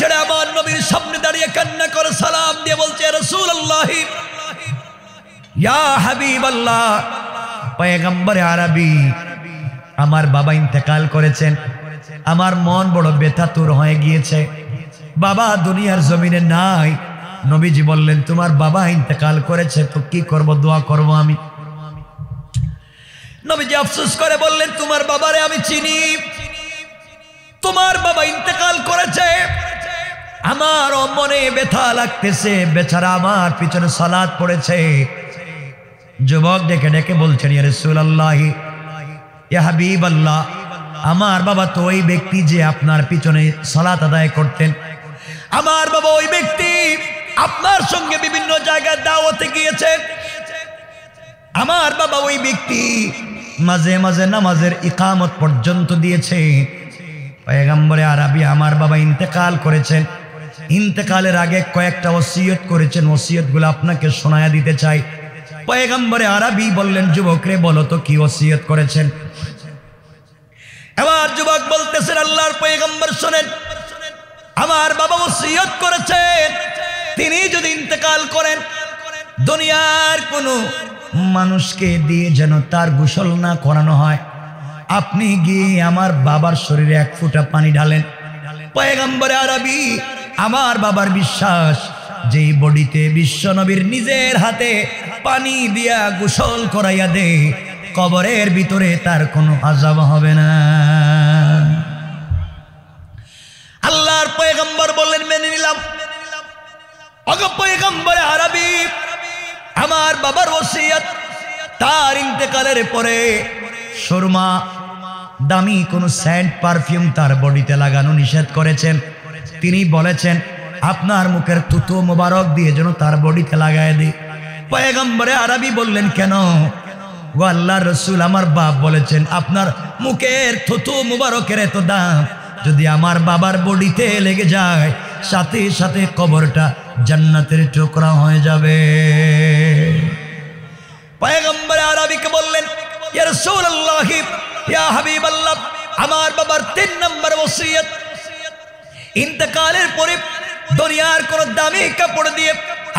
ছেড়ে আমার নবীর সামনে দাঁড়িয়ে কান্না করে সালাম দিয়ে বলছে রসুল আল্লাহ পয়গম্বরে আরবি আমার বাবা ইন্তেকাল করেছেন আমার মন বড় বেথাতুর হয়ে গিয়েছে বাবা দুনিয়ার জমিনে নাই নবীজি বললেন তোমার বাবা ইন্তেকাল করেছে তো কি করব দোয়া করব আমি নবীজি আফসোস করে বললেন তোমার বাবারে আমি চিনি তোমার বাবা ইন্তেকাল করেছে আমার মনে ব্যথা লাগতেছে বেচারা আমার পিছনে সালাদ পড়েছে যুবক ডেকে ডেকে বলছেন আমার বাবা তো ওই ব্যক্তি যে আপনার পিছনে সালাত আদায় করতেন আমার বাবা ওই ব্যক্তি আপনার সঙ্গে বিভিন্ন জায়গায় দাওয়াতে গিয়েছেন আমার বাবা ওই ব্যক্তি মাঝে মাঝে নামাজের ইকামত পর্যন্ত দিয়েছে পয়গাম্বরে আরবি আমার বাবা ইন্তেকাল করেছেন ইন্তেকালের আগে কয়েকটা ওসিয়ত করেছেন ওসিয়তগুলো আপনাকে শোনায় দিতে চাই পয়গম্বরে আরবি বললেন যুবকরে বলো তো কি ওসিয়ত করেছেন এবার যুবক বলতেছেন আল্লাহর পয়গম্বর শোনেন আমার বাবা ওসিয়ত করেছেন তিনি যদি ইন্তেকাল করেন দুনিয়ার কোনো মানুষকে দিয়ে যেন তার গোসল না করানো হয় আপনি গিয়ে আমার বাবার শরীরে এক ফুটা পানি ঢালেন পয়গম্বরে আরবি আমার বাবার বিশ্বাস যে বডিতে বিশ্বনবীর নিজের হাতে পানি দিয়া গোসল করাইয়া দে কবরের ভিতরে তার কোনো আজাব হবে না আল্লাহর পয়গম্বর বললেন মেনে নিলাম অগপয়গম্বরে আরবি আমার বাবার ওসিয়াত তার ইন্তেকালের পরে সুরমা দামি কোনো স্যান্ড পারফিউম তার বডিতে লাগানো নিষেধ করেছেন তিনি বলেছেন আপনার মুখের থুতু মোবারক দিয়ে যেন তার বডিতে লাগাই দি পয়গম্বরে আরবি বললেন কেন ও আল্লাহ রসুল আমার বাপ বলেছেন আপনার মুখের থুতু মুবারকের এত দাম যদি আমার বাবার বডিতে লেগে যায় সাথে সাথে কবরটা জান্নাতের টুকরা হয়ে যাবে পয়গম্বরে আরবিকে বললেন আমার বাবার তিন নম্বর ওসিয়ত ইন্তকালের পরে দরিয়ার কোন দামি কাপড় দিয়ে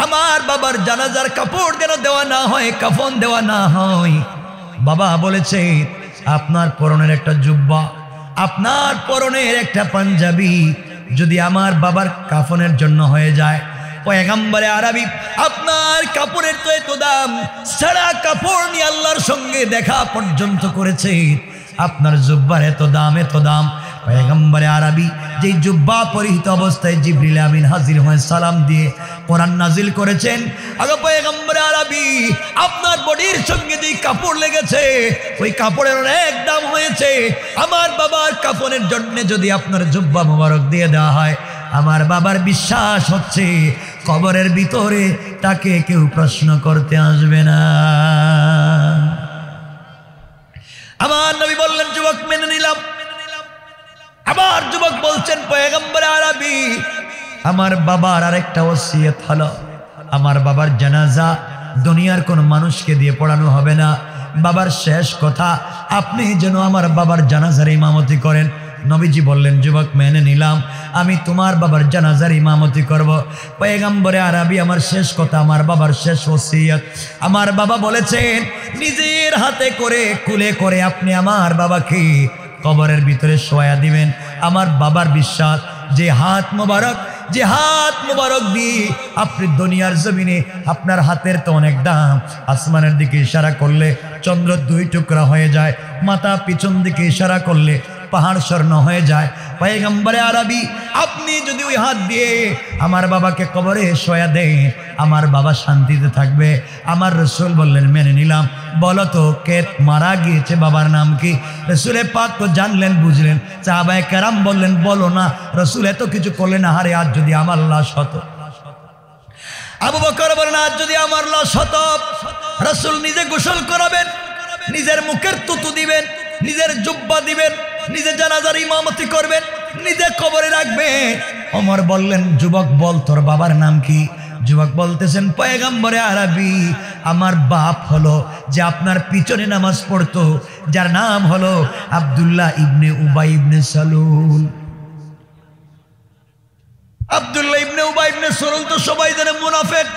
আমার বাবার জানাজার কাপড় যেন দেওয়া না হয় কাফন দেওয়া না হয় বাবা বলেছে আপনার পরনের একটা জুব্বা আপনার পরনের একটা পাঞ্জাবি যদি আমার বাবার কাফনের জন্য হয়ে যায় পয়গাম্বারে আরবি আপনার কাপড়ের তো এত দাম সারা কাপড় নিয়ে আল্লাহর সঙ্গে দেখা পর্যন্ত করেছে আপনার জুব্বার এত দাম এত দাম পয়গম্বরে আরবি যেই জুব্বা পরিহিত অবস্থায় জিবরিল আমিন হাজির হয়ে সালাম দিয়ে কোরআন নাজিল করেছেন আগে পয়গম্বরে আরবি আপনার বডির সঙ্গে যেই কাপড় লেগেছে ওই কাপড়ের অনেক দাম হয়েছে আমার বাবার কাপড়ের জন্য যদি আপনার জুব্বা মোবারক দিয়ে দেওয়া হয় আমার বাবার বিশ্বাস হচ্ছে কবরের ভিতরে তাকে কেউ প্রশ্ন করতে আসবে না আমার নবী বললেন যুবক মেনে নিলাম আমার যুবক বলছেন পয়গম্বর আরবি আমার বাবার আরেকটা ওসিয়ত হলো আমার বাবার জানাজা দুনিয়ার কোন মানুষকে দিয়ে পড়ানো হবে না বাবার শেষ কথা আপনি যেন আমার বাবার জানাজার ইমামতি করেন নবীজি বললেন যুবক মেনে নিলাম আমি তোমার বাবার জানাজার ইমামতি করব পয়গাম্বরে আরবি আমার শেষ কথা আমার বাবার শেষ ওসিয়ত আমার বাবা বলেছেন নিজের হাতে করে কুলে করে আপনি আমার বাবাকে কবরের ভিতরে সোয়া দিবেন আমার বাবার বিশ্বাস যে হাত মোবারক যে হাত মোবারক দিয়ে আপনি দুনিয়ার জমিনে আপনার হাতের তো অনেক দাম আসমানের দিকে ইশারা করলে চন্দ্র দুই টুকরা হয়ে যায় মাথা পিছন দিকে ইশারা করলে পাহাড় স্বর্ণ হয়ে যায় পয়গম্বরে আরবি আপনি যদি ওই হাত দিয়ে আমার বাবাকে কবরে শোয়া দে আমার বাবা শান্তিতে থাকবে আমার রসুল বললেন মেনে নিলাম বলো তো কে মারা গিয়েছে বাবার নাম কি রসুলের পাক তো জানলেন বুঝলেন চাবায় কেরাম বললেন বলো না রসুল এত কিছু করলেন আহারে আজ যদি আমার লাশ হতো আবু বকর বলেন আজ যদি আমার লাশ হতো রসুল নিজে গোসল করাবেন নিজের মুখের তুতু দিবেন নিজের জুব্বা দিবেন নিজে জানাজার ইমামতি করবেন নিজে কবরে রাখবেন অমর বললেন যুবক বল তোর বাবার নাম কি যুবক বলতেছেন পয়গাম্বরে আরবি আমার বাপ হলো যে আপনার পিছনে নামাজ পড়তো যার নাম হলো আবদুল্লাহ ইবনে উবাই ইবনে সালুল আবদুল্লাহ ইবনে উবাই ইবনে সালুল তো সবাই জানে মুনাফেক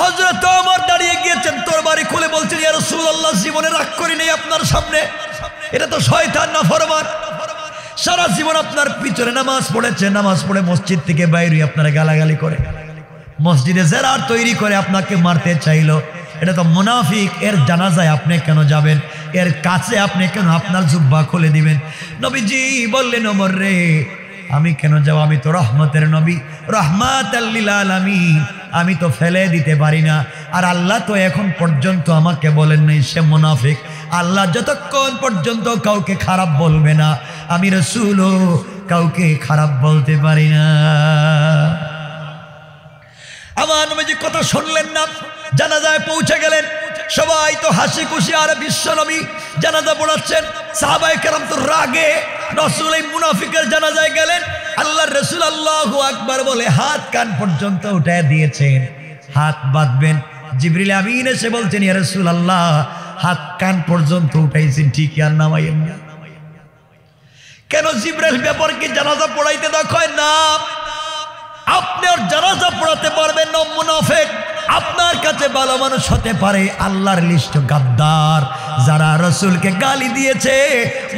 হজরত আমার দাঁড়িয়ে গিয়েছেন তোর বাড়ি খুলে বলছেন ইয়ার রসুল্লাহ জীবনে রাগ করি নেই আপনার সামনে এটা তো শয়তান না ফরমান সারা জীবন আপনার পিছনে নামাজ পড়েছে নামাজ পড়ে মসজিদ থেকে বাইরে আপনারা গালাগালি করে মসজিদে জেরার তৈরি করে আপনাকে মারতে চাইল এটা তো মুনাফিক এর জানা যায় আপনি কেন যাবেন এর কাছে আপনি কেন আপনার জুব্বা খুলে দিবেন নবীজি বললেন অমর রে আমি কেন যাব আমি তো রহমতের নবী রহমাত আল্লিলালামী আমি তো ফেলে দিতে পারি না আর আল্লাহ তো এখন পর্যন্ত আমাকে বলেন নাই সে মুনাফিক আল্লাহ যতক্ষণ পর্যন্ত কাউকে খারাপ বলবে না আমি রসুলও কাউকে খারাপ বলতে পারি না আমার নবীজি কথা শুনলেন না জানাজায় পৌঁছে গেলেন সবাই তো হাসি খুশি আর বিশ্বনবী জানাজা পড়াচ্ছেন সাহাবাই কেরাম তো রাগে রসুল এই মুনাফিকের জানাজায় গেলেন আল্লাহ রসুল আল্লাহ আকবার বলে হাত কান পর্যন্ত উঠে দিয়েছেন হাত বাঁধবেন জিবরিল আমিন এসে বলছেন ইয়া রসুল আল্লাহ হাত কান পর্যন্ত উঠাইছেন ঠিকই আর নামাইয়েন না কেন জিব্রাইল ব্যাপারকে জানাজা পড়াইতে দেখায় না আপনি ওর জানাজা পড়াতে পারবেন না মুনাফেক আপনার কাছে ভালো মানুষ হতে পারে আল্লাহর লিস্ট গাদ্দার যারা রসুলকে গালি দিয়েছে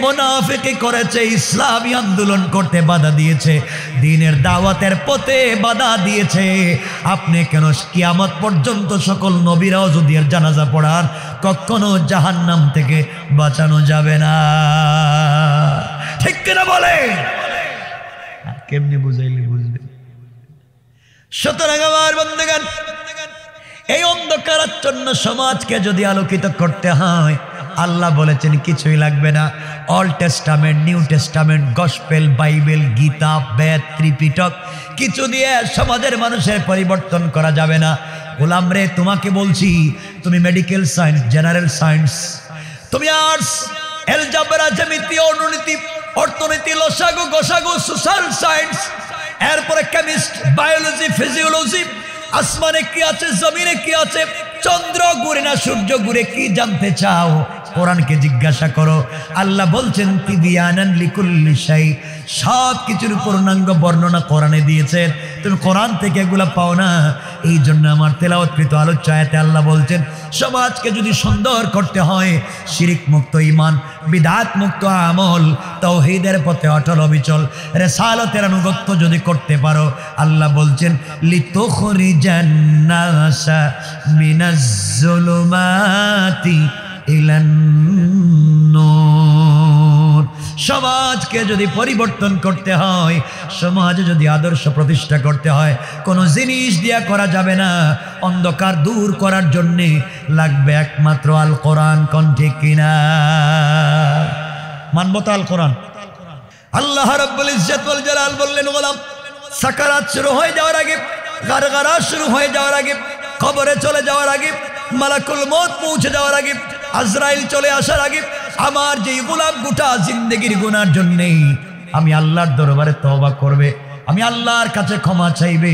মোনাফেকে করেছে ইসলামী আন্দোলন করতে বাধা দিয়েছে দিনের দাওয়াতের পথে বাধা দিয়েছে আপনি কেন কিয়ামত পর্যন্ত সকল নবীরাও যদি আর জানাজা পড়ার কখনো জাহান্নাম থেকে বাঁচানো যাবে না ঠিক কিনা বলে কেমনি বুঝাইলে বুঝবে সুতরাং আমার বন্ধুগান এই অন্ধকারাচ্ছন্ন সমাজকে যদি আলোকিত করতে হয় আল্লাহ বলেছেন কিছুই লাগবে না Old Testament New Testament Gospel Bible Gita Veda Tripitaka কিছু দিয়ে সমাজের মানুষের পরিবর্তন করা যাবে না গোলাম রে তোমাকে বলছি তুমি মেডিকেল সায়েন্স জেনারেল সায়েন্স তুমি আর্টস এলজাবেরা জ্যামিতি অর্থনীতি অর্থনীতি লসাগু গোসাগু সোশ্যাল সায়েন্স এরপরে কেমিস্ট বায়োলজি ফিজিওলজি আসমানে কি আছে জমিনে কি আছে চন্দ্র ঘুরে না সূর্য ঘুরে কি জানতে চাও কোরআনকে জিজ্ঞাসা করো আল্লাহ বলছেন তিবিয়ানান লিকুল্লি শাই সব কিছুর পূর্ণাঙ্গ বর্ণনা কোরআনে দিয়েছেন তুমি কোরআন থেকে এগুলো পাও না এই জন্য আমার তেলাওয়াতকৃত আলোচ্যায়তে আল্লাহ বলছেন সমাজকে যদি সুন্দর করতে হয় শিরিক মুক্ত ইমান বিদাত মুক্ত আমল হৃদের পথে অটল অবিচল রেসালতের আনুগত্য যদি করতে পারো আল্লাহ বলছেন লিতুখরি জান্নাসা সমাজকে যদি পরিবর্তন করতে হয় সমাজে যদি আদর্শ প্রতিষ্ঠা করতে হয় কোনো জিনিস দিয়া করা যাবে না অন্ধকার দূর করার জন্যে লাগবে একমাত্র আল কোরআন কণ্ঠিক কিনা মানবত আল কোরআন আল্লাহ রব্বুল ইজ্জত জালাল বললেন গোলাম সাকারাত শুরু হয়ে যাওয়ার আগে গারগারা শুরু হয়ে যাওয়ার আগে খবরে চলে যাওয়ার আগে মালাকুল মত পৌঁছে যাওয়ার আগে আজরাইল চলে আসার আগে আমার যে গোলাপ গোটা জিন্দগির গুনার জন্যেই আমি আল্লাহর দরবারে তবা করবে আমি আল্লাহর কাছে ক্ষমা চাইবে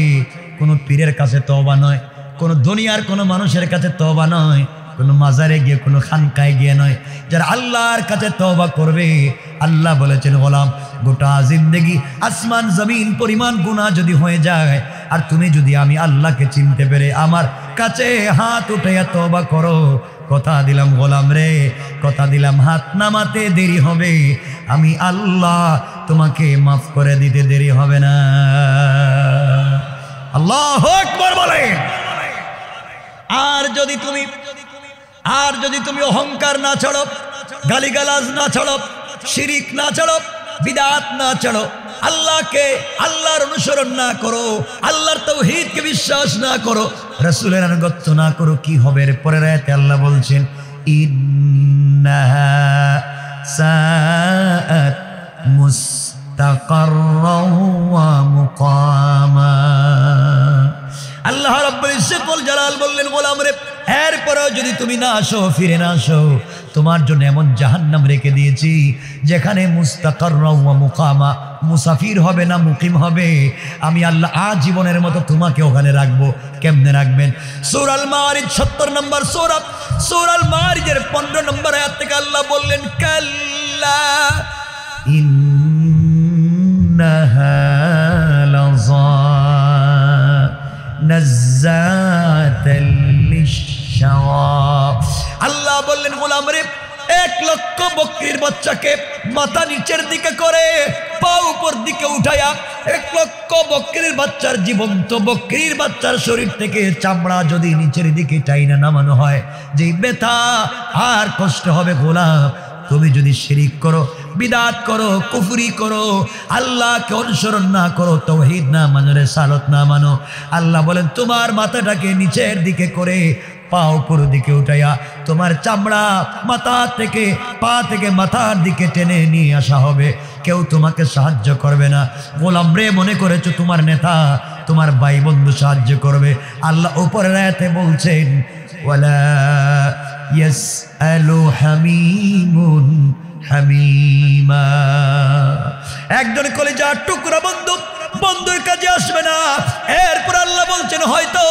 কোনো পীরের কাছে তবা নয় কোনো দুনিয়ার কোনো মানুষের কাছে তবা নয় কোনো মাজারে গিয়ে কোনো খানকায় গিয়ে নয় যারা আল্লাহর কাছে তবা করবে আল্লাহ বলেছেন গোলাম গোটা জিন্দেগি আসমান জমিন পরিমাণ গুণা যদি হয়ে যায় আর তুমি যদি আমি আল্লাহকে চিনতে পেরে আমার কাছে হাত উঠে তবা করো কথা দিলাম গোলাম রে কথা দিলাম হাত নামাতে দেরি হবে আমি আল্লাহ তোমাকে মাফ করে দিতে দেরি হবে না আল্লাহ একবার বলে আর যদি তুমি আর যদি তুমি অহংকার না ছড়ো গালিগালাজ না ছড়ো শিরিক না ছড়ো বিদাত না ছড়ো আল্লাহকে আল্লাহর অনুসরণ না করো আল্লাহর তৌহিদকে বিশ্বাস না করো রাসূলের আনুগত্য না করো কি হবে এর পরের আয়াতে আল্লাহ বলছেন ইন্নাহা সাআত মুস্তাকাররা মুকামা আল্লাহ রাব্বুল ইজ্জতুল জালাল বললেন গোলাম রে এরপরেও যদি তুমি না আসো ফিরে না আসো তোমার জন্য এমন জাহান্নাম রেখে দিয়েছি যেখানে মুস্তাকার মুকামা মুসাফির হবে না মুকিম হবে আমি আল্লাহ আজীবনের মতো তোমাকে ওখানে রাখবো কেমনে রাখবেন সোরাল মারিজ সত্তর নম্বর সৌরভ সোরাল মারিজের পনেরো নম্বর আয়াত থেকে আল্লাহ বললেন কাল্লা إنها আল্লাহ বললেন গোলাম রে এক লক্ষ বকরির বাচ্চাকে মাথা নিচের দিকে করে পা উপর দিকে উঠাইয়া এক লক্ষ বকরির বাচ্চার জীবন্ত বকরির বাচ্চার শরীর থেকে চামড়া যদি নিচের দিকে টাইনা নামানো হয় যে ব্যথা আর কষ্ট হবে গোলা তুমি যদি শিরিক করো বিদাত করো কুফরি করো আল্লাহকে অনুসরণ না করো তৌহিদ না মানো রে সালত না মানো আল্লাহ বলেন তোমার মাথাটাকে নিচের দিকে করে পা উপর দিকে উঠাইয়া তোমার চামড়া মাথা থেকে পা থেকে মাথার দিকে টেনে নিয়ে আসা হবে কেউ তোমাকে সাহায্য করবে না গোলাম রে মনে করেছো তোমার নেতা তোমার ভাই বন্ধু সাহায্য করবে আল্লাহ উপরের রায়াতে বলছেন ওয়ালা ইয়াস আলু হামিমুন হামিমা একজন কলেজার টুকরা বন্ধু বন্ধুর কাজে আসবে না এরপর আল্লাহ বলছেন হয়তো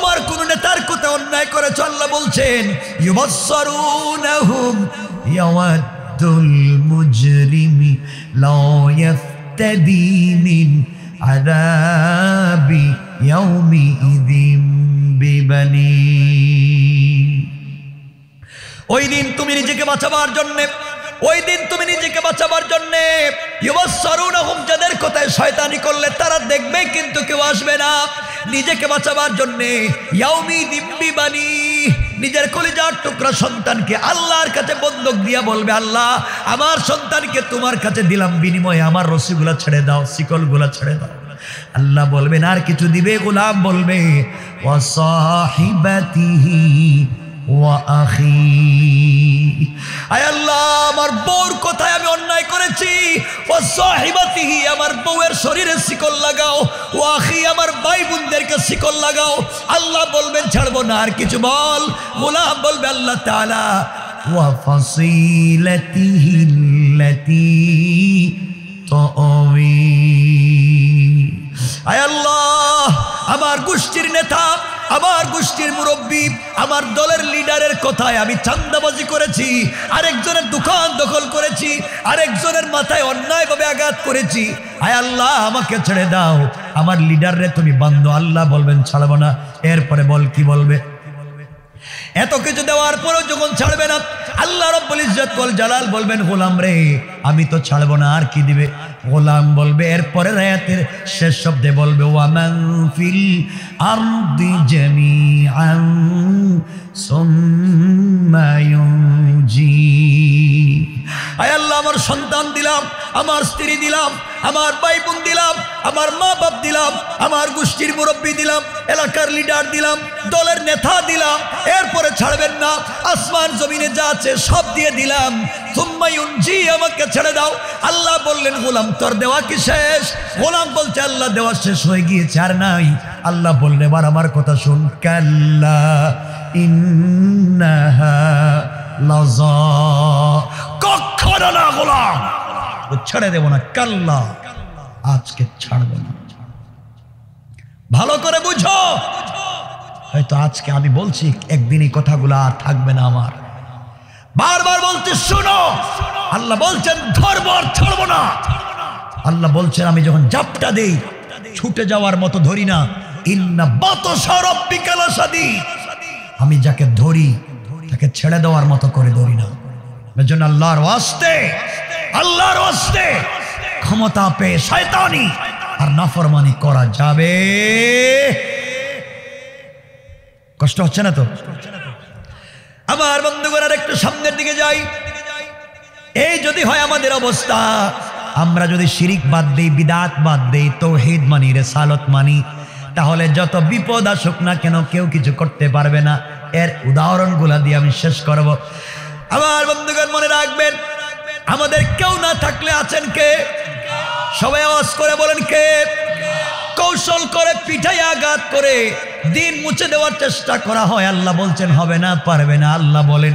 তোমার কোন নেতার কোথায় অন্যায় করে চল্লা বলছেন ওই দিন তুমি নিজেকে বাঁচাবার জন্যে ওই দিন তুমি নিজেকে বাঁচাবার জন্যে যাদের কোথায় শয়তানি করলে তারা দেখবে কিন্তু কেউ আসবে না নিজেকে বাঁচাবার জন্যে ইয়াউমি দিব্যি বাণী নিজের কলিজার টুকরা সন্তানকে আল্লাহর কাছে বন্দুক দিয়া বলবে আল্লাহ আমার সন্তানকে তোমার কাছে দিলাম বিনিময়ে আমার রশিগুলা ছেড়ে দাও শিকলগুলা ছেড়ে দাও আল্লাহ বলবেন আর কিছু দিবে গোলাম বলবে অসহিবাতিহী আমার বউর কোথায় আমি অন্যায় করেছি ও সাহিবাতিহি আমার বউয়ের শরীরে শিকল লাগাও ও আখি আমার ভাই বোনদেরকে শিকল লাগাও আল্লাহ বলবেন ছাড়বো না আর কিছু বল গোলাম বলবে আল্লাহ তালা আয় আল্লাহ আমার গোষ্ঠীর নেতা আমার গোষ্ঠীর মুরব্বী আমার দলের লিডারের কথায় আমি চান্দাবাজি করেছি আরেকজনের দোকান দখল করেছি আরেকজনের মাথায় অন্যায়ভাবে আঘাত করেছি আয় আল্লাহ আমাকে ছেড়ে দাও আমার লিডাররে তুমি বান্ধ আল্লাহ বলবেন ছাড়বো না এরপরে বল কি বলবে এত কিছু দেওয়ার পরেও যখন ছাড়বে না আল্লাহ রব্বুল ইজ্জত কল জালাল বলবেন গোলাম রে আমি তো ছাড়বো না আর কি দিবে গোলাম বলবে এরপরে রায়াতের শেষ শব্দে বলবে ওয়ামান ফিল আয় আল্লাহ আমার সন্তান দিলাম আমার স্ত্রী দিলাম আমার বাইবুন বোন দিলাম আমার মা বাপ দিলাম আমার গোষ্ঠীর মুরব্বী দিলাম এলাকার লিডার দিলাম দলের নেতা দিলাম এরপরে ছাড়বেন না আসমান জমিনে যা আছে সব দিয়ে দিলাম সুম্মায়ুন জি আমাকে ছেড়ে দাও আল্লাহ বললেন গোলাম তোর দেওয়া কি শেষ গোলাম বলছে আল্লাহ দেওয়া শেষ হয়ে গিয়েছে আর নাই আল্লাহ বললে এবার আমার কথা শুন কাল্লা ইন্নাহা লজ কখনো না গোলাম ছেড়ে দেব না কাল্লা আজকে ছাড়বো না ভালো করে বুঝো হয়তো আজকে আমি বলছি একদিনই কথাগুলো আর থাকবে না আমার বারবার বলতে শুনো আল্লাহ বলছেন ধর্ম আর ছাড়বো না আল্লাহ বলছেন আমি যখন জাপটা দেই ছুটে যাওয়ার মতো ধরি না ইন্না বাত আমি যাকে ধরি তাকে ছেড়ে দেওয়ার মতো করে ধরি না এজন্য আল্লাহর ওয়াস্তে আল্লাহর ওয়াস্তে ক্ষমতা পেয়ে শয়তানি আর নাফরমানি করা যাবে কষ্ট হচ্ছে না তো আমার বন্ধু করার একটু সামনের দিকে যাই এই যদি হয় আমাদের অবস্থা আমরা যদি শিরিক বাদ দিই বিদাত বাদ দিই তৌহিদ মানি রে সালত মানি তাহলে যত বিপদ আসুক না কেন কেউ কিছু করতে পারবে না এর উদাহরণগুলো দিয়ে আমি শেষ করব আমার বন্ধুগণ মনে রাখবেন আমাদের কেউ না থাকলে আছেন কে সবাই আওয়াজ করে বলেন কে কৌশল করে পিঠাই আঘাত করে দিন মুছে দেওয়ার চেষ্টা করা হয় আল্লাহ বলছেন হবে না পারবে না আল্লাহ বলেন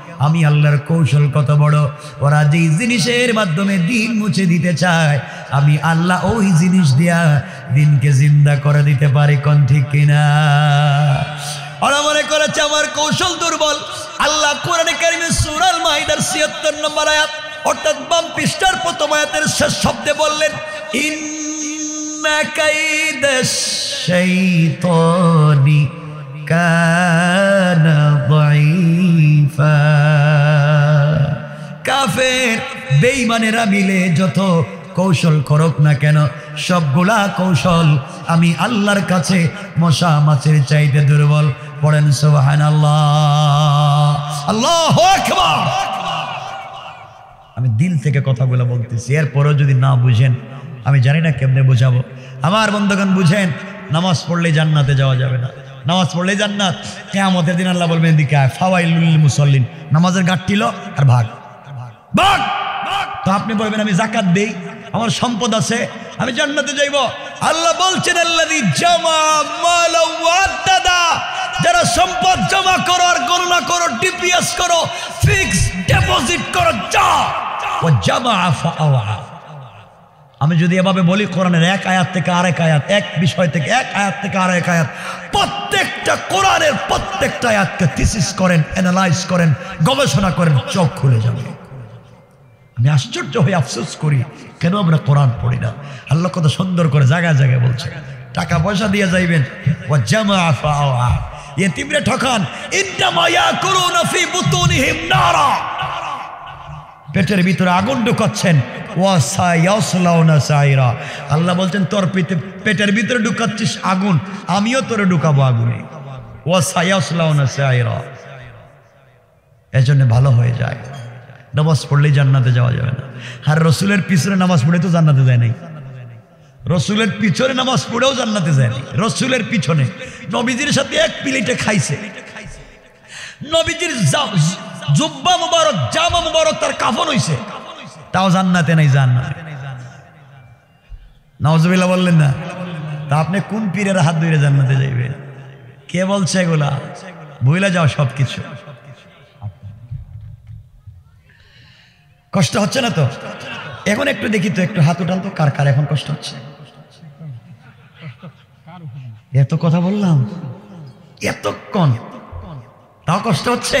আমি আল্লাহর কৌশল কত বড় ওরা যেই জিনিসের মাধ্যমে দিন মুছে দিতে চায় আমি আল্লাহ ওই জিনিস দিয়া দিনকে জিন্দা করে দিতে পারি কন ঠিক কিনা ওরা মনে করেছে আমার কৌশল দুর্বল আল্লাহ কোরআনে কারিমে সুরাল মাহিদার ছিয়াত্তর নম্বর আয়াত অর্থাৎ বাম পৃষ্ঠার প্রথম আয়াতের শেষ শব্দে বললেন ইন্না কাইদাস শাইতানি কা বেঈমানেরা মিলে যত কৌশল করুক না কেন সবগুলা কৌশল আমি আল্লাহর কাছে মশা মাছের চাইতে দুর্বল পড়েন সোহান আল্লাহ আমি দিল থেকে কথাগুলো বলতেছি এরপরও যদি না বুঝেন আমি জানি না কেমনে বোঝাবো আমার বন্ধুগণ বুঝেন নামাজ পড়লে জান্নাতে যাওয়া যাবে না নামাজ পড়লে জান্নাত কেমতের দিন আল্লাহ বলবেন দিকে ফাওয়াইল মুসল্লিন নামাজের টিল আর ভাগ ভাগ তো আপনি বলবেন আমি জাকাত দেই আমার সম্পদ আছে আমি জান্নাতে যাইব আল্লাহ বলছেন যারা সম্পদ জমা করো আর গণনা করো ডিপিএস করো ফিক্স ডিপোজিট করো যা ও জামা আমি যদি এভাবে বলি কোরআনের এক আয়াত থেকে আরেক আয়াত এক বিষয় থেকে এক আয়াত থেকে আরেক আয়াত প্রত্যেকটা কোরআনের প্রত্যেকটা আয়াতকে থিসিস করেন অ্যানালাইজ করেন গবেষণা করেন চোখ খুলে যাবে আমি আশ্চর্য হয়ে আফসোস করি কেন আমরা কোরআন পড়ি না আল্লাহ কত সুন্দর করে জায়গায় জায়গায় বলছে টাকা পয়সা দিয়ে যাইবেন ও জামা ইয়েতিমরে ঠকান পেটের ভিতরে আগুন ঢুকাচ্ছেন আল্লাহ বলছেন তোর পেটের ভিতরে ঢুকাচ্ছিস আগুন আমিও তোরে ঢুকাবো আগুনে ওয়াসাইয়াসলাউনা সাইরা এজন্য ভালো হয়ে যায় নামাজ পড়লেই জান্নাতে যাওয়া যাবে না আর রসুলের পিছনে নামাজ পড়ে তো জান্নাতে যায় নাই রসুলের পিছনে নামাজ পড়েও জান্নাতে যায় রসুলের পিছনে নবীজির সাথে এক প্লেটে খাইছে নবীজির জুব্বা মুবারক জামা মুবারক তার কাফন হইছে তাও জান্নাতে নাই জান্নাতে নওয়াজবিল্লা বললেন না তা আপনি কোন পীরের হাত ধরে জান্নাতে যাইবেন কে বলছে এগুলা ভুলে যাও সব কিছু কষ্ট হচ্ছে না তো এখন একটু দেখি তো একটু হাত উঠান তো কার কার এখন কষ্ট হচ্ছে এত কথা বললাম এতক্ষণ তাও কষ্ট হচ্ছে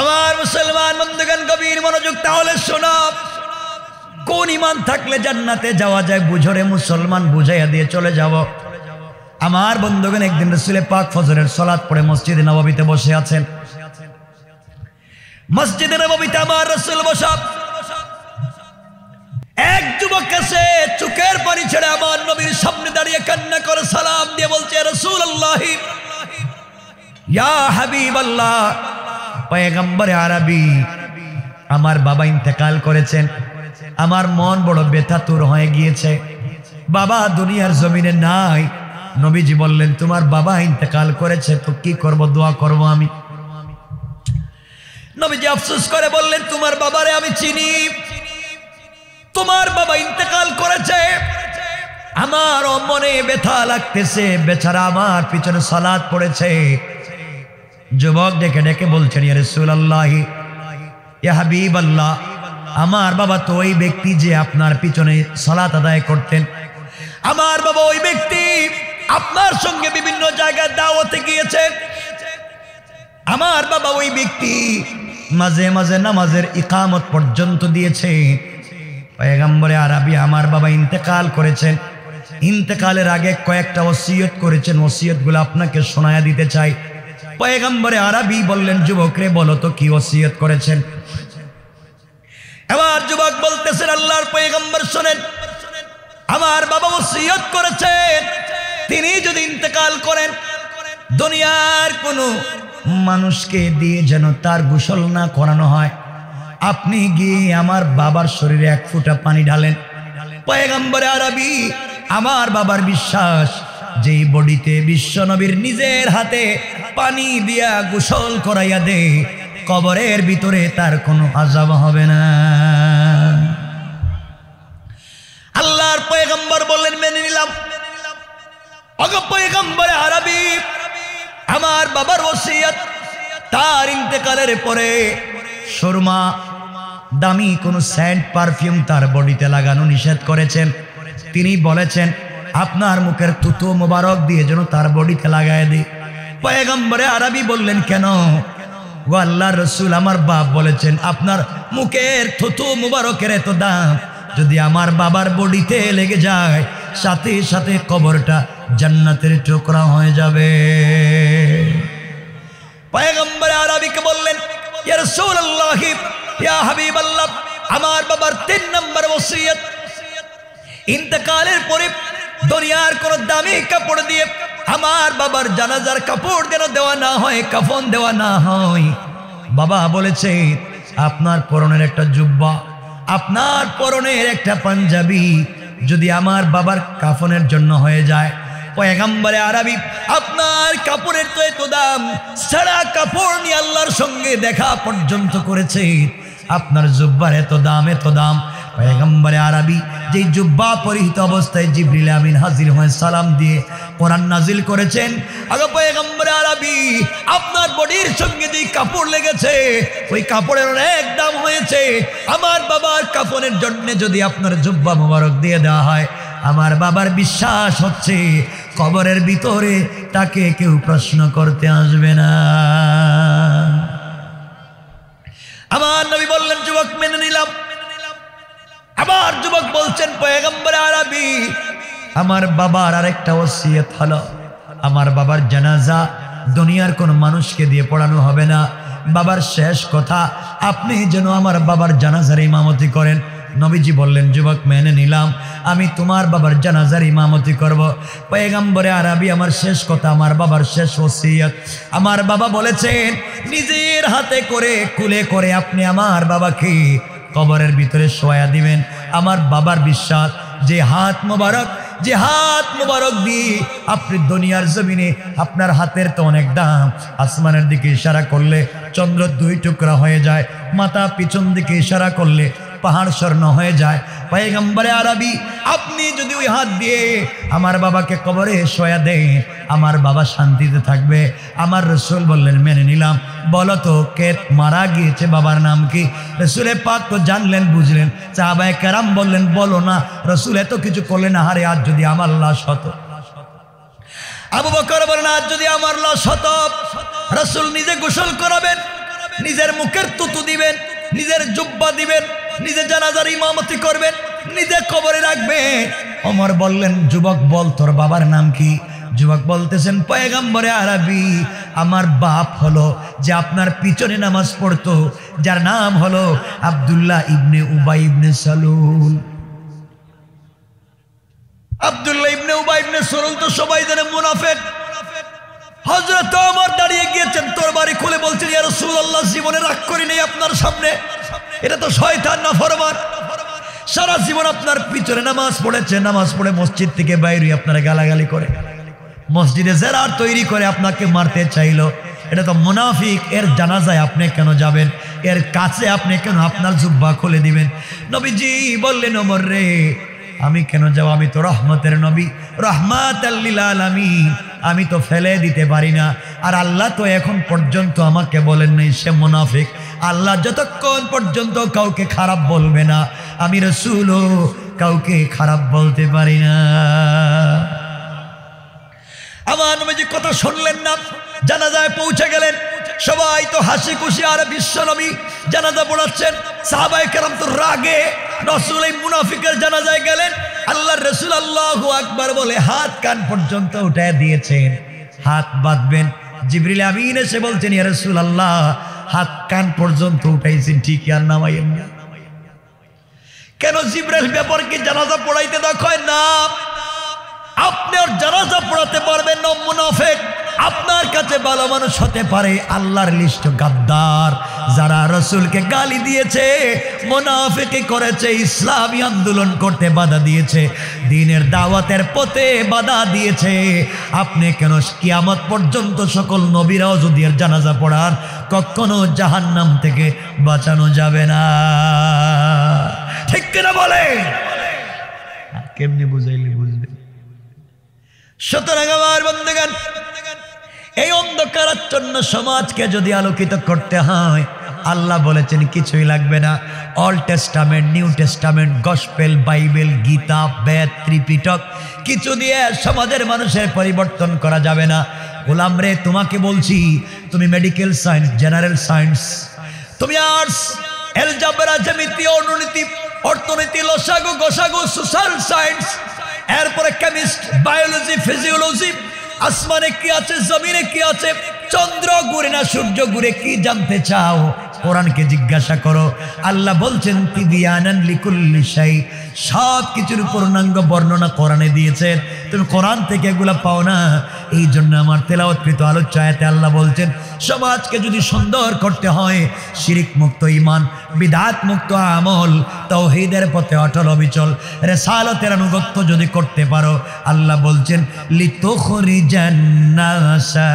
আমার মুসলমান বন্ধুগান কবির মনোযোগ তাহলে শোনা কোন ইমান থাকলে জান্নাতে যাওয়া যায় বুঝরে মুসলমান বুঝাইয়া দিয়ে চলে যাব আমার বন্ধুগণ একদিন রসুলের পাক ফজরের সলাদ পড়ে মসজিদে নবাবিতে বসে আছেন মসজিদের নবীতে আমার রসুল বসাব এক যুবক এসে চুকের পানি ছেড়ে আমার নবীর সামনে দাঁড়িয়ে কান্না করে সালাম দিয়ে বলছে রসুল আল্লাহ হাবিব আল্লাহ আরবি আমার বাবা ইন্তেকাল করেছেন আমার মন বড় বেথাতুর হয়ে গিয়েছে বাবা দুনিয়ার জমিনে নাই নবীজি বললেন তোমার বাবা ইন্তেকাল করেছে তো কি করব দোয়া করব আমি নবীজি আফসোস করে বললেন তোমার বাবারে আমি চিনি তোমার বাবা ইন্তেকাল করেছে আমার মনে ব্যথা লাগতেছে বেচারা আমার পিছনে সালাদ পড়েছে যুবক ডেকে ডেকে বলছেন আমার বাবা তো ওই ব্যক্তি যে আপনার পিছনে সালাত আদায় করতেন আমার বাবা ওই ব্যক্তি আপনার সঙ্গে বিভিন্ন জায়গায় দাওয়াতে গিয়েছেন আমার বাবা ওই ব্যক্তি মাঝে মাঝে নামাজের ইকামত পর্যন্ত দিয়েছে পয়গম্বরে আরবি আমার বাবা ইন্তেকাল করেছেন ইন্তেকালের আগে কয়েকটা ওসিয়ত করেছেন ওসিয়তগুলো আপনাকে শোনায় দিতে চাই পয়গম্বরে আরবি বললেন যুবকরে বলো তো কি ওসিয়ত করেছেন এবার যুবক বলতেছেন আল্লাহর পয়গম্বর শোনেন আমার বাবা ওসিয়ত করেছেন তিনি যদি ইন্তেকাল করেন দুনিয়ার কোনো মানুষকে দিয়ে যেন তার গোসল না করানো হয় আপনি গিয়ে আমার বাবার শরীরে এক ফুটা পানি ঢালেন পয়গম্বরে আরবি আমার বাবার বিশ্বাস যেই বডিতে বিশ্বনবীর নিজের হাতে পানি দিয়া গোসল করাইয়া দে কবরের ভিতরে তার কোনো আজাব হবে না আল্লাহর পয়গম্বর বললেন মেনে নিলাম অগ পয়গম্বরে আমার বাবার ওসিয়াত তার ইন্তেকালের পরে শর্মা দামি কোনো স্যান্ড পারফিউম তার বডিতে লাগানো নিষেধ করেছেন তিনি বলেছেন আপনার মুখের তুতো মোবারক দিয়ে যেন তার বডিতে লাগায় দি পয়গম্বরে আরবি বললেন কেন ও আল্লাহ রসুল আমার বাপ বলেছেন আপনার মুখের থুতু মুবারকের এত দাম যদি আমার বাবার বডিতে লেগে যায় সাথে সাথে কবরটা জান্নাতের টুকরা হয়ে যাবে পয়গম্বর আরবিকে বললেন আমার বাবার তিন নম্বর ওসিয়ত ইন্তকালের পরে দুনিয়ার কোন দামি কাপড় দিয়ে আমার বাবার জানাজার কাপড় যেন দেওয়া না হয় কাফন দেওয়া না হয় বাবা বলেছে আপনার পরনের একটা জুব্বা আপনার পরনের একটা পাঞ্জাবি যদি আমার বাবার কাফনের জন্য হয়ে যায় পয়গাম্বারে আরবি আপনার কাপড়ের তো এত দাম সারা কাপড় নিয়ে আল্লাহর সঙ্গে দেখা পর্যন্ত করেছে আপনার জুব্বার এত দাম এত দাম পয়গাম্বারে আরবি যে জুব্বা পরিহিত অবস্থায় জিবরিল আমিন হাজির হয়ে সালাম দিয়ে কোরআন নাজিল করেছেন আপনার বডির সঙ্গে যে কাপড় লেগেছে ওই কাপড়ের অনেক দাম হয়েছে আমার বাবার কাপড়ের জন্য যদি আপনার জুব্বা মোবারক দিয়ে দেওয়া হয় আমার বাবার বিশ্বাস হচ্ছে কবরের ভিতরে তাকে কেউ প্রশ্ন করতে আসবে না আমার নবী বললেন যুবক মেনে নিলাম আমার যুবক বলছেন পয়গম্বর আরবি আমার বাবার আরেকটা ওসিয়ত হলো আমার বাবার জানাজা দুনিয়ার কোন মানুষকে দিয়ে পড়ানো হবে না বাবার শেষ কথা আপনি যেন আমার বাবার জানাজার ইমামতি করেন নবীজি বললেন যুবক মেনে নিলাম আমি তোমার বাবার জানাজার ইমামতি করব পয়গম্বরে আরবি আমার শেষ কথা আমার বাবার শেষ ওসিয়ত আমার বাবা বলেছেন নিজের হাতে করে কুলে করে আপনি আমার বাবাকে কবরের ভিতরে সোয়া দিবেন আমার বাবার বিশ্বাস যে হাত মোবারক যে হাত মোবারক দিয়ে আপনি দুনিয়ার জমিনে আপনার হাতের তো অনেক দাম আসমানের দিকে ইশারা করলে চন্দ্র দুই টুকরা হয়ে যায় মাথা পিছন দিকে ইশারা করলে পাহাড় স্বর্ণ হয়ে যায় পয়গম্বরে আরবি আপনি যদি ওই হাত দিয়ে আমার বাবাকে কবরে শোয়া দেয় আমার বাবা শান্তিতে থাকবে আমার রসুল বললেন মেনে নিলাম বলো তো কে মারা গিয়েছে বাবার নাম কি রসুলে পাক তো জানলেন বুঝলেন চাবায় কেরাম বললেন বলো না রসুল এত কিছু করলেন হারে আজ যদি আমার লাশ হতো আবু বকর বলেন আজ যদি আমার লাশ হতো রসুল নিজে গোসল করাবেন নিজের মুখের তুতু দিবেন নিজের জুব্বা দিবেন নিজে জানাজার ইমামতি করবেন নিজে কবরে রাখবেন অমর বললেন যুবক বল তোর বাবার নাম কি যুবক বলতেছেন পয়গাম্বরে আরবি আমার বাপ হলো যে আপনার পিছনে নামাজ পড়তো যার নাম হলো আবদুল্লাহ ইবনে উবাই ইবনে সালুল আবদুল্লাহ ইবনে উবাই ইবনে সালুল তো সবাই জানে মুনাফেক হজরত আমার দাঁড়িয়ে গিয়েছেন তোর বাড়ি খুলে বলছেন ইয়ার রসুল্লাহ জীবনে রাগ করি নেই আপনার সামনে এটা তো শয়তান না ফরমান সারা জীবন আপনার পিছনে নামাজ পড়েছে নামাজ পড়ে মসজিদ থেকে বাইরে আপনারা গালাগালি করে মসজিদে জেরার তৈরি করে আপনাকে মারতে চাইল এটা তো মুনাফিক এর জানাজায় আপনি কেন যাবেন এর কাছে আপনি কেন আপনার জুব্বা খুলে দিবেন নবীজি বললেন অমর রে আমি কেন যাব আমি তো রহমতের নবী রহমাত আল্লিলালামী আমি তো ফেলে দিতে পারি না আর আল্লাহ তো এখন পর্যন্ত আমাকে বলেন নাই সে মুনাফিক আল্লাহ যতক্ষণ পর্যন্ত কাউকে খারাপ বলবে না আমি রসুলও কাউকে খারাপ বলতে পারি না আমার নবীজি কথা শুনলেন না জানাজায় পৌঁছে গেলেন সবাই তো হাসি খুশি আর বিশ্বনবী জানাজা পড়াচ্ছেন সাহাবাই কেরাম তো রাগে রসুল এই মুনাফিকের জানাজায় গেলেন আল্লাহ রসুল আল্লাহ আকবার বলে হাত কান পর্যন্ত উঠে দিয়েছেন হাত বাঁধবেন জিবরিল আমিন এসে বলছেন ইয়া রসুল আল্লাহ হাত কান পর্যন্ত উঠাইছেন ঠিকই আর নামাইয়েন না কেন জিব্রাইল ব্যাপারকে জানাজা পড়াইতে দেখয় না আপনি জানাজা পড়াতে পারবেন না মুনাফেক আপনার কাছে ভালো মানুষ হতে পারে আল্লাহর লিস্ট গাদ্দার যারা রসুলকে গালি দিয়েছে মোনাফেকে করেছে ইসলামী আন্দোলন করতে বাধা দিয়েছে দিনের দাওয়াতের পথে বাধা দিয়েছে আপনি কেন কিয়ামত পর্যন্ত সকল নবীরাও যদি আর জানাজা পড়ান কখনো জাহান্নাম থেকে বাঁচানো যাবে না ঠিক কিনা বলে কেমনি বুঝাইলে বুঝবে সুতরাং আমার বন্ধুগান এই অন্ধকারাচ্ছন্ন সমাজকে যদি আলোকিত করতে হয় আল্লাহ বলেছেন কিছুই লাগবে না Old Testament New Testament Gospel Bible Gita Veda Tripitaka কিছু দিয়ে সমাজের মানুষের পরিবর্তন করা যাবে না গোলাম রে তোমাকে বলছি তুমি মেডিকেল সায়েন্স জেনারেল সায়েন্স তুমি আর্টস এলজাবরা জ্যামিতি অনুনীতি অর্থনীতি লসাগু গোসাগু সোশ্যাল সায়েন্স এরপরে কেমিস্ট বায়োলজি ফিজিওলজি আসমানে কি আছে জমিনে কি আছে চন্দ্র ঘুরে না সূর্য ঘুরে কি জানতে চাও কোরআনকে জিজ্ঞাসা করো আল্লাহ বলছেন তিবিয়ানান লিকুল্লি শাই সব কিছুর পূর্ণাঙ্গ বর্ণনা কোরআনে দিয়েছেন তুমি কোরআন থেকে এগুলো পাও না এই জন্য আমার তেলাওয়াতকৃত আলোচ্যায়াতে আল্লাহ বলছেন সমাজকে যদি সুন্দর করতে হয় শিরিক মুক্ত ইমান বিধাত মুক্ত আমল তৌহিদের পথে অটল অবিচল রেসালতের আনুগত্য যদি করতে পারো আল্লাহ বলছেন লিতোখরি জান্নাসা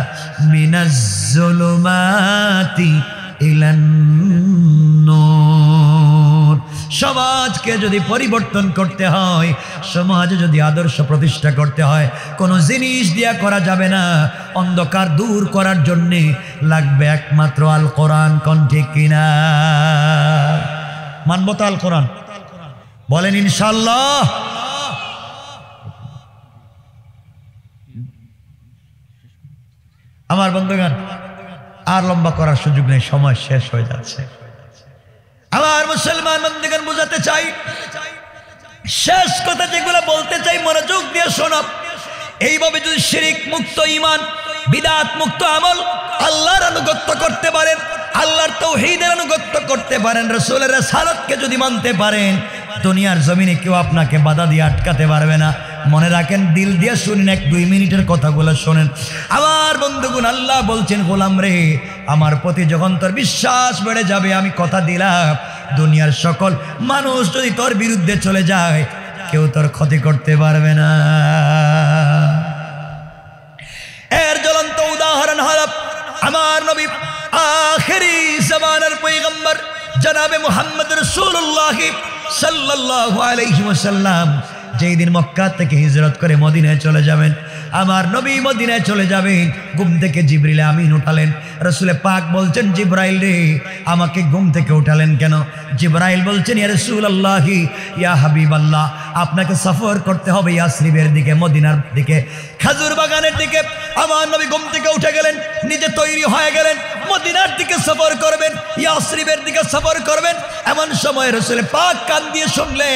মিনাজ্জুলুমাতি সমাজকে যদি পরিবর্তন করতে হয় সমাজে যদি আদর্শ প্রতিষ্ঠা করতে হয় কোনো জিনিস দিয়া করা যাবে না অন্ধকার দূর করার জন্যে লাগবে একমাত্র আল কোরআন কণ্ঠে কিনা মানব তো আল কোরআন বলেন ইনশাল্লাহ আমার বন্ধুগান আর লম্বা করার সুযোগ নেই সময় শেষ হয়ে যাচ্ছে আমার মুসলমান বুঝাতে চাই শেষ কথা যেগুলো বলতে চাই মনোযোগ দিয়ে শোনো এইভাবে যদি শিরিক মুক্ত ইমান বিদাত মুক্ত আমল আল্লাহর আনুগত্য করতে পারেন আল্লাহর তৌহিদের আনুগত্য করতে পারেন রসুলের সালাদকে যদি মানতে পারেন দুনিয়ার জমিনে কেউ আপনাকে বাধা দিয়ে আটকাতে পারবে না মনে রাখেন দিল দিয়ে শুনেন এক দুই মিনিটের কথাগুলো শোনেন আবার বন্ধুগুণ আল্লাহ বলছেন গোলাম রে আমার প্রতি যখন তোর বিশ্বাস বেড়ে যাবে আমি কথা দিলাম দুনিয়ার সকল মানুষ যদি তোর বিরুদ্ধে চলে যায় কেউ তোর ক্ষতি করতে পারবে না এর জ্বলন্ত উদাহরণ হল আমার নবী আখেরি জমানের পৈগম্বর জনাবে মোহাম্মদ রসুল্লাহ সাল্লাহ আলহিমসাল্লাম যেই দিন মক্কা থেকে হিজরত করে মদিনায় চলে যাবেন আমার নবী মদিনায় চলে যাবেন ঘুম থেকে জিব্রিলে আমিন উঠালেন রসুলে পাক বলছেন জিব্রাইল রে আমাকে ঘুম থেকে উঠালেন কেন জিব্রাইল বলছেন ইয়া রসুল আল্লাহি ইয়া হাবিব আল্লাহ আপনাকে সফর করতে হবে ইয়াসরিবের দিকে মদিনার দিকে খাজুর বাগানের দিকে আমার নবী ঘুম থেকে উঠে গেলেন নিজে তৈরি হয়ে গেলেন মদিনার দিকে সফর করবেন ইয়াসরিবের দিকে সফর করবেন এমন সময় রসুলে পাক কান দিয়ে শুনলে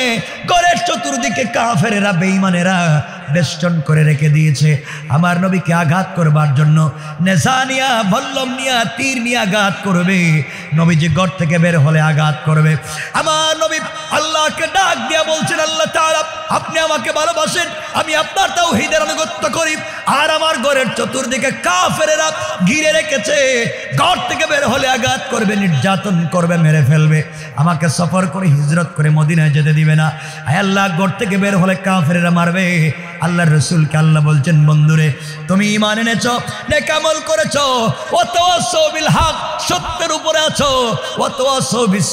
ঘরের চতুর্দিকে কাফেরেরা বেইমানেরা বেষ্টন করে রেখে দিয়েছে আমার নবীকে আঘাত করবার জন্য নেশানিয়া ভল্লম নিয়া তীর নিয়ে আঘাত করবে নবীজি ঘর থেকে বের হলে আঘাত করবে আমার নবী আল্লাহকে ডাক দিয়া বলছেন আল্লাহ তারা আপনি আমাকে ভালোবাসেন আমি আপনার তাও হৃদের আনুগত্য করি আর আমার ঘরের চতুর্দিকে কা ফেরেরা ঘিরে রেখেছে ঘর থেকে বের হলে আঘাত করবে নির্যাতন করবে মেরে ফেলবে আমাকে সফর করে হিজরত করে মদিনায় যেতে দিবে না আয় আল্লাহ ঘর থেকে বের হলে কাফেরেরা মারবে আল্লাহ রসুলকে আল্লাহ বলছেন বন্ধুরে তুমি ইমান এনেছ কামল করেছ অত সৌবিল হাক সত্যের উপরে আছো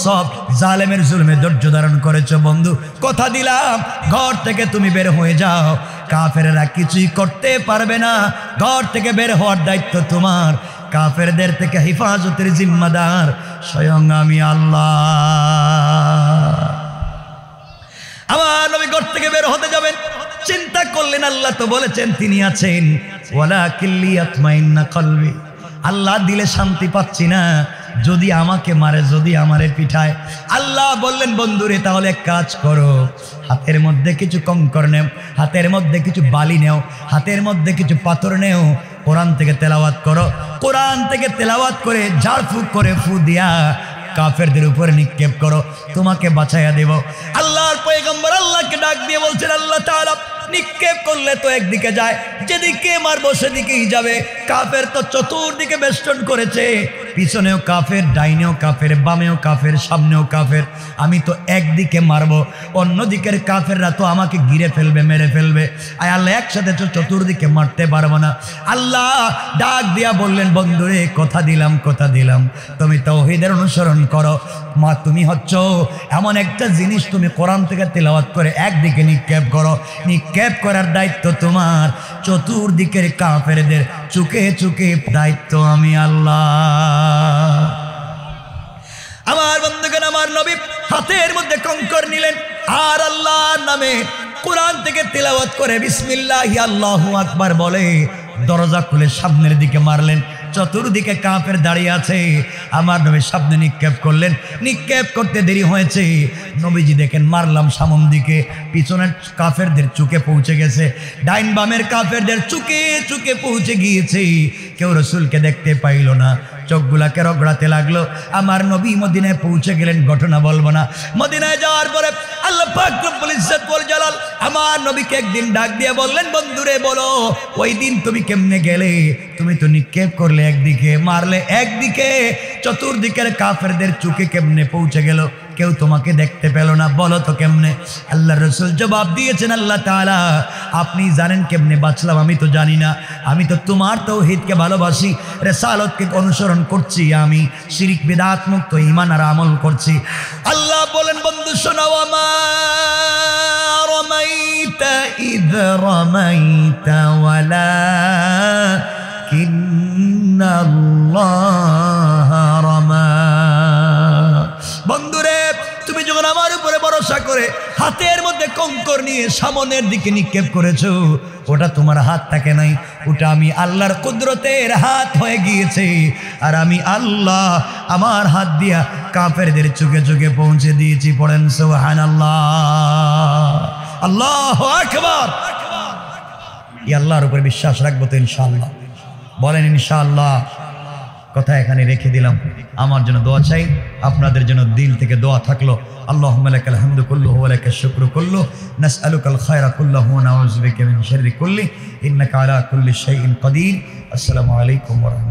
সব জালেমের জুলমে ধৈর্য ধারণ করেছ বন্ধু কথা দিলাম ঘর থেকে তুমি বের হয়ে যাও কাফেরেরা কিছুই করতে পারবে না ঘর থেকে বের হওয়ার দায়িত্ব তোমার কাফেরদের থেকে হেফাজতের জিম্মাদার স্বয়ং আমি আল্লাহ আমার নবী ঘর থেকে বের হতে যাবেন চিন্তা করলেন আল্লাহ তো বলেছেন তিনি আছেন ওলা কিল্লি আত্মাইন্না কলবে আল্লাহ দিলে শান্তি পাচ্ছি না যদি আমাকে মারে যদি আমারে পিঠায় আল্লাহ বললেন বন্ধুরে তাহলে এক কাজ করো হাতের মধ্যে কিছু কঙ্কর নেও হাতের মধ্যে কিছু বালি নেও হাতের মধ্যে কিছু পাথর নেও কোরআন থেকে তেলাওয়াত করো কোরআন থেকে তেলাওয়াত করে ঝাড়ফুঁক করে ফু দিয়া কাফেরদের উপরে নিক্ষেপ করো তোমাকে বাঁচাইয়া দেব আল্লাহর পয়গম্বর আল্লাহকে ডাক দিয়ে বলছেন আল্লাহ তাআলা নিক্ষেপ করলে তো একদিকে যায় যেদিকে মারবো সেদিকেই যাবে কাফের তো চতুর্দিকে বেষ্টন করেছে পিছনেও কাফের ডাইনেও কাফের বামেও কাফের সামনেও কাফের আমি তো একদিকে মারবো অন্যদিকের কাফেররা তো আমাকে ঘিরে ফেলবে মেরে ফেলবে আর আল্লাহ একসাথে তো চতুর্দিকে মারতে পারবো না আল্লাহ ডাক দিয়া বললেন বন্ধুরে কথা দিলাম কথা দিলাম তুমি তো তৌহিদের অনুসরণ করো মা তুমি হচ্ছ এমন একটা জিনিস তুমি কোরআন থেকে তেলাওয়াত করে একদিকে নিক্ষেপ করো নিক্ষেপ করার দায়িত্ব তোমার চতুর্দিকের কাফেরদের চুকে চুকে দায়িত্ব আমি আল্লাহ আমার বন্ধুগণ আমার নবী হাতের মধ্যে কঙ্কর নিলেন আর আল্লাহ নামে কোরআন থেকে তেলাওয়াত করে বিসমিল্লাহ আল্লাহ আকবার বলে দরজা খুলে সামনের দিকে মারলেন চতুর্দিকে কাপের দাঁড়িয়ে আছে আমার নবী সামনে নিক্ষেপ করলেন নিক্ষেপ করতে দেরি হয়েছে নবীজি দেখেন মারলাম সামন দিকে পিছনের কাফেরদের চুকে পৌঁছে গেছে ডাইন বামের কাফেরদের চুকে চুকে পৌঁছে গিয়েছে কেউ রসুলকে দেখতে পাইল না চোখগুলাকে রগড়াতে লাগলো আমার নবী মদিনায় পৌঁছে গেলেন ঘটনা বলবো না মদিনায় যাওয়ার পরে আমার নবীকে একদিন ডাক দিয়ে বললেন বন্ধুরে বলো ওই দিন তুমি কেমনে গেলে তুমি তো নিক্ষেপ করলে একদিকে মারলে একদিকে চতুর্দিকের কাফেরদের চুকে কেমনে পৌঁছে গেল কেউ তোমাকে দেখতে পেল না বলো তো কেমনে আল্লাহ রসুল জবাব দিয়েছেন আল্লাহ তালা আপনি জানেন কেমনে বাঁচলাম আমি তো জানি না আমি তো তোমার তো হিতকে ভালোবাসি রেসালতকে অনুসরণ করছি আমি শিরিক বেদাত্মক তো ইমান আর আমল করছি আল্লাহ বলেন বন্ধু শোনাও আমার إذ رميت ولكن الله ভরসা করে হাতের মধ্যে কঙ্কর নিয়ে সামনের দিকে নিক্ষেপ করেছ ওটা তোমার হাত থাকে নাই ওটা আমি আল্লাহর কুদরতের হাত হয়ে গিয়েছে আর আমি আল্লাহ আমার হাত দিয়া কাপেরদের চুকে চুকে পৌঁছে দিয়েছি পড়েন সোহান আল্লাহ আল্লাহ আকবর আল্লাহর উপরে বিশ্বাস রাখবো তো ইনশাল্লাহ বলেন ইনশাল্লাহ কথা এখানে রেখে দিলাম আমার জন্য দোয়া চাই আপনাদের জন্য দিল থেকে দোয়া থাকলো আল্লাহ মালাক আলহামদ কুল্লু ওয়ালাক শুক্র করল নাস আলুকাল খায়রা কুল্লাহ নাউজবিকে মিন শাররি কুল্লি ইন্নাকা আলা কুল্লি শাইইন কাদির আসসালামু আলাইকুম ওয়া